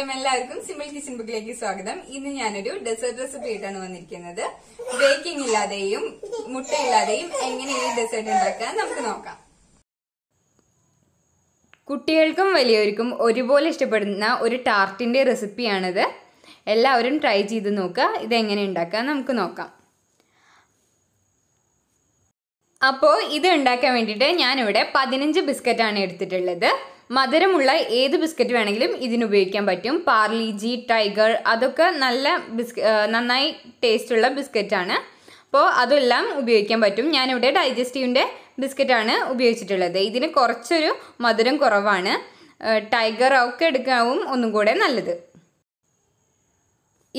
നമസ്കാരം എല്ലാവർക്കും simple kitchen ബുക്കിലേക്ക് സ്വാഗതം ഇന്ന് ഞാനൊരു ഡെസേർട്ട് റെസിപ്പി ആയിട്ടാണ് വന്നിരിക്കുന്നത് ബേക്കിംഗ് ഇല്ലാതെയും മുട്ട ഇല്ലാതെയും എങ്ങനെ ഈ ഡെസേർട്ട് ഉണ്ടാക്കാൻ നമുക്ക് നോക്കാം കുട്ടികൾക്കും വലിയവർക്കും ഒരുപോലെ ഇഷ്ടപ്പെടുന്ന ഒരു ടാർട്ടിൻ്റെ റെസിപ്പിയാണിത് എല്ലാവരും ട്രൈ ചെയ്ത് നോക്കുക ഇതെങ്ങനെ ഉണ്ടാക്കാം നമുക്ക് നോക്കാം അപ്പോൾ ഇത് ഉണ്ടാക്കാൻ വേണ്ടിയിട്ട് ഞാനിവിടെ പതിനഞ്ച് ബിസ്ക്കറ്റാണ് എടുത്തിട്ടുള്ളത് മധുരമുള്ള ഏത് ബിസ്ക്കറ്റ് വേണമെങ്കിലും ഇതിന് ഉപയോഗിക്കാൻ പറ്റും പാർലി ജി ടൈഗർ അതൊക്കെ നല്ല ബിസ്ക്ക നന്നായി ടേസ്റ്റുള്ള ബിസ്ക്കറ്റാണ് അപ്പോൾ അതെല്ലാം ഉപയോഗിക്കാൻ പറ്റും ഞാനിവിടെ ഡൈജസ്റ്റീവിൻ്റെ ബിസ്ക്കറ്റാണ് ഉപയോഗിച്ചിട്ടുള്ളത് ഇതിന് കുറച്ചൊരു മധുരം കുറവാണ് ടൈഗർ ഒക്കെ എടുക്കാവും ഒന്നും കൂടെ നല്ലത്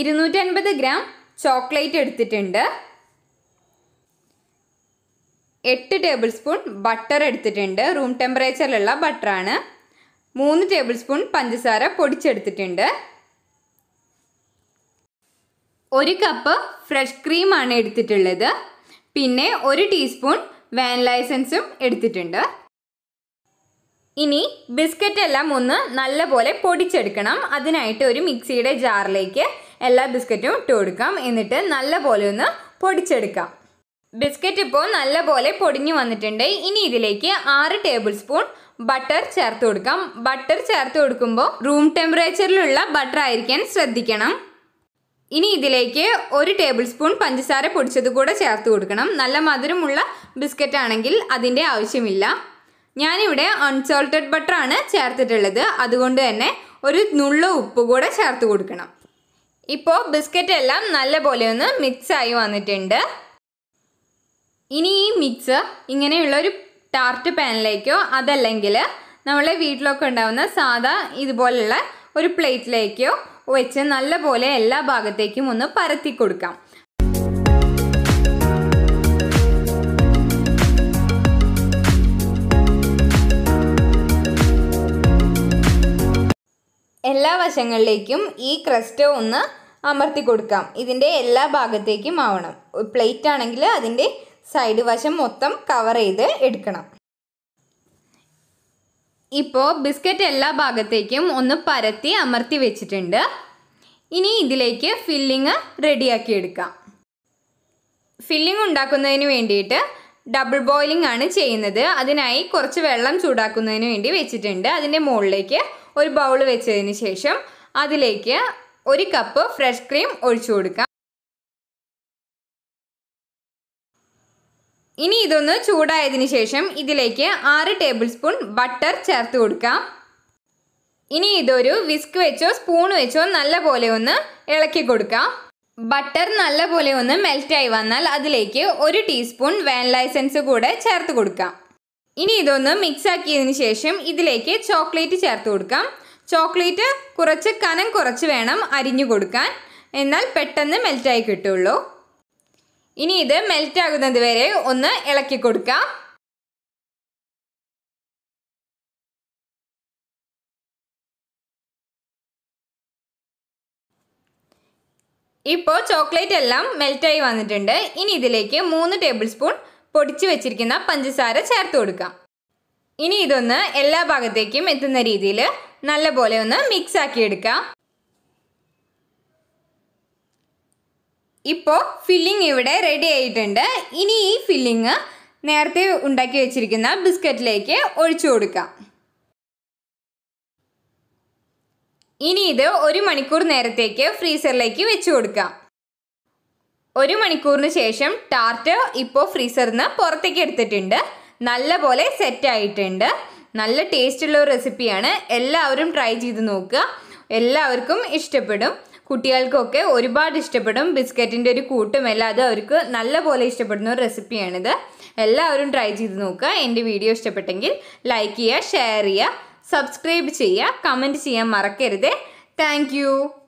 ഇരുന്നൂറ്റൻപത് ഗ്രാം ചോക്ലേറ്റ് എടുത്തിട്ടുണ്ട് എട്ട് ടേബിൾ സ്പൂൺ ബട്ടർ എടുത്തിട്ടുണ്ട് റൂം ടെമ്പറേച്ചറിലുള്ള ബട്ടറാണ് മൂന്ന് ടേബിൾ സ്പൂൺ പഞ്ചസാര പൊടിച്ചെടുത്തിട്ടുണ്ട് ഒരു കപ്പ് ഫ്രഷ് ക്രീമാണ് എടുത്തിട്ടുള്ളത് പിന്നെ ഒരു ടീസ്പൂൺ വാനില എസൻസും എടുത്തിട്ടുണ്ട് ഇനി ബിസ്ക്കറ്റ് എല്ലാം ഒന്ന് നല്ലപോലെ പൊടിച്ചെടുക്കണം അതിനായിട്ട് ഒരു മിക്സിയുടെ ജാറിലേക്ക് എല്ലാ ബിസ്ക്കറ്റും ഇട്ട് കൊടുക്കാം എന്നിട്ട് നല്ലപോലെ ഒന്ന് പൊടിച്ചെടുക്കാം ബിസ്ക്കറ്റ് ഇപ്പോൾ നല്ലപോലെ പൊടിഞ്ഞു വന്നിട്ടുണ്ട് ഇനി ഇതിലേക്ക് ആറ് ടേബിൾ സ്പൂൺ ബട്ടർ ചേർത്ത് കൊടുക്കാം ബട്ടർ ചേർത്ത് കൊടുക്കുമ്പോൾ റൂം ടെമ്പറേച്ചറിലുള്ള ബട്ടർ ആയിരിക്കാൻ ശ്രദ്ധിക്കണം ഇനി ഇതിലേക്ക് ഒരു ടേബിൾ സ്പൂൺ പഞ്ചസാര പൊടിച്ചത് കൂടെ ചേർത്ത് കൊടുക്കണം നല്ല മധുരമുള്ള ബിസ്ക്കറ്റ് ആണെങ്കിൽ അതിൻ്റെ ആവശ്യമില്ല ഞാനിവിടെ അൺസോൾട്ടഡ് ബട്ടർ ആണ് ചേർത്തിട്ടുള്ളത് അതുകൊണ്ട് തന്നെ ഒരു നുള്ള ഉപ്പ് കൂടെ ചേർത്ത് കൊടുക്കണം ഇപ്പോൾ ബിസ്ക്കറ്റ് എല്ലാം നല്ലപോലെ ഒന്ന് മിക്സായി വന്നിട്ടുണ്ട് ഇനി ഈ മിക്സർ ഇങ്ങനെയുള്ള ഒരു ടാർട്ട് പാനിലേക്കോ അതല്ലെങ്കിൽ നമ്മളെ വീട്ടിലൊക്കെ ഉണ്ടാവുന്ന സാധാ ഇതുപോലുള്ള ഒരു പ്ലേറ്റിലേക്കോ വെച്ച് നല്ലപോലെ എല്ലാ ഭാഗത്തേക്കും ഒന്ന് പരത്തി കൊടുക്കാം എല്ലാ വശങ്ങളിലേക്കും ഈ ക്രസ്റ്റ് ഒന്ന് അമർത്തി കൊടുക്കാം ഇതിൻ്റെ എല്ലാ ഭാഗത്തേക്കും ആവണം പ്ലേറ്റ് ആണെങ്കിൽ അതിൻ്റെ സൈഡ് വശം മൊത്തം കവർ ചെയ്ത് എടുക്കണം ഇപ്പോൾ ബിസ്ക്കറ്റ് എല്ലാ ഭാഗത്തേക്കും ഒന്ന് പരത്തി അമർത്തി വെച്ചിട്ടുണ്ട് ഇനി ഇതിലേക്ക് ഫില്ലിങ് റെഡിയാക്കി എടുക്കാം ഫില്ലിംഗ് ഉണ്ടാക്കുന്നതിന് വേണ്ടിയിട്ട് ഡബിൾ ബോയിലിംഗ് ആണ് ചെയ്യുന്നത് അതിനായി കുറച്ച് വെള്ളം ചൂടാക്കുന്നതിന് വേണ്ടി വെച്ചിട്ടുണ്ട് അതിൻ്റെ മുകളിലേക്ക് ഒരു ബൗൾ വെച്ചതിന് ശേഷം അതിലേക്ക് ഒരു കപ്പ് ഫ്രഷ് ക്രീം ഒഴിച്ചു കൊടുക്കാം ഇനി ഇതൊന്ന് ചൂടായതിനു ശേഷം ഇതിലേക്ക് ആറ് ടേബിൾ സ്പൂൺ ബട്ടർ ചേർത്ത് കൊടുക്കാം ഇനി ഇതൊരു വിസ്ക് വെച്ചോ സ്പൂൺ വെച്ചോ നല്ല പോലെ ഒന്ന് ഇളക്കി കൊടുക്കാം ബട്ടർ നല്ല പോലെ ഒന്ന് മെൽറ്റായി വന്നാൽ അതിലേക്ക് ഒരു ടീസ്പൂൺ വാനില എസൻസ് കൂടെ ചേർത്ത് കൊടുക്കാം ഇനി ഇതൊന്ന് മിക്സ് ആക്കിയതിന് ശേഷം ഇതിലേക്ക് ചോക്ലേറ്റ് ചേർത്ത് കൊടുക്കാം ചോക്ലേറ്റ് കുറച്ച് കനം കുറച്ച് വേണം അരിഞ്ഞു കൊടുക്കാൻ എന്നാൽ പെട്ടെന്ന് മെൽറ്റായി കിട്ടുള്ളൂ ഇനി ഇത് മെൽറ്റ് ആകുന്നത് വരെ ഒന്ന് ഇളക്കി കൊടുക്കാം ഇപ്പോൾ ചോക്ലേറ്റ് എല്ലാം മെൽറ്റായി വന്നിട്ടുണ്ട് ഇനി ഇതിലേക്ക് മൂന്ന് ടേബിൾ സ്പൂൺ പൊടിച്ചു വെച്ചിരിക്കുന്ന പഞ്ചസാര ചേർത്ത് കൊടുക്കാം ഇനി ഇതൊന്ന് എല്ലാ ഭാഗത്തേക്കും എത്തുന്ന രീതിയിൽ നല്ലപോലെ ഒന്ന് മിക്സ് ആക്കി എടുക്കാം ഇപ്പോൾ ഫില്ലിംഗ് ഇവിടെ റെഡി ആയിട്ടുണ്ട് ഇനി ഈ ഫില്ലിങ് നേരത്തെ ഉണ്ടാക്കി വെച്ചിരിക്കുന്ന ബിസ്ക്കറ്റിലേക്ക് ഒഴിച്ചു കൊടുക്കാം ഇനി ഇത് ഒരു മണിക്കൂർ നേരത്തേക്ക് ഫ്രീസറിലേക്ക് വെച്ച് കൊടുക്കാം ഒരു മണിക്കൂറിന് ശേഷം ടാർട്ട് ഇപ്പോൾ ഫ്രീസറിൽ നിന്ന് പുറത്തേക്ക് എടുത്തിട്ടുണ്ട് നല്ല പോലെ സെറ്റ് ആയിട്ടുണ്ട് നല്ല ടേസ്റ്റുള്ള ഒരു റെസിപ്പിയാണ് എല്ലാവരും ട്രൈ ചെയ്ത് നോക്കുക എല്ലാവർക്കും ഇഷ്ടപ്പെടും കുട്ടികൾക്കൊക്കെ ഒരുപാട് ഇഷ്ടപ്പെടും ബിസ്ക്കറ്റിൻ്റെ ഒരു കൂട്ടും എല്ലാം അവർക്ക് നല്ലപോലെ ഇഷ്ടപ്പെടുന്ന ഒരു റെസിപ്പിയാണിത് എല്ലാവരും ട്രൈ ചെയ്ത് നോക്കുക എൻ്റെ വീഡിയോ ഇഷ്ടപ്പെട്ടെങ്കിൽ ലൈക്ക് ചെയ്യുക ഷെയർ ചെയ്യുക സബ്സ്ക്രൈബ് ചെയ്യുക കമൻറ്റ് ചെയ്യാൻ മറക്കരുത് താങ്ക്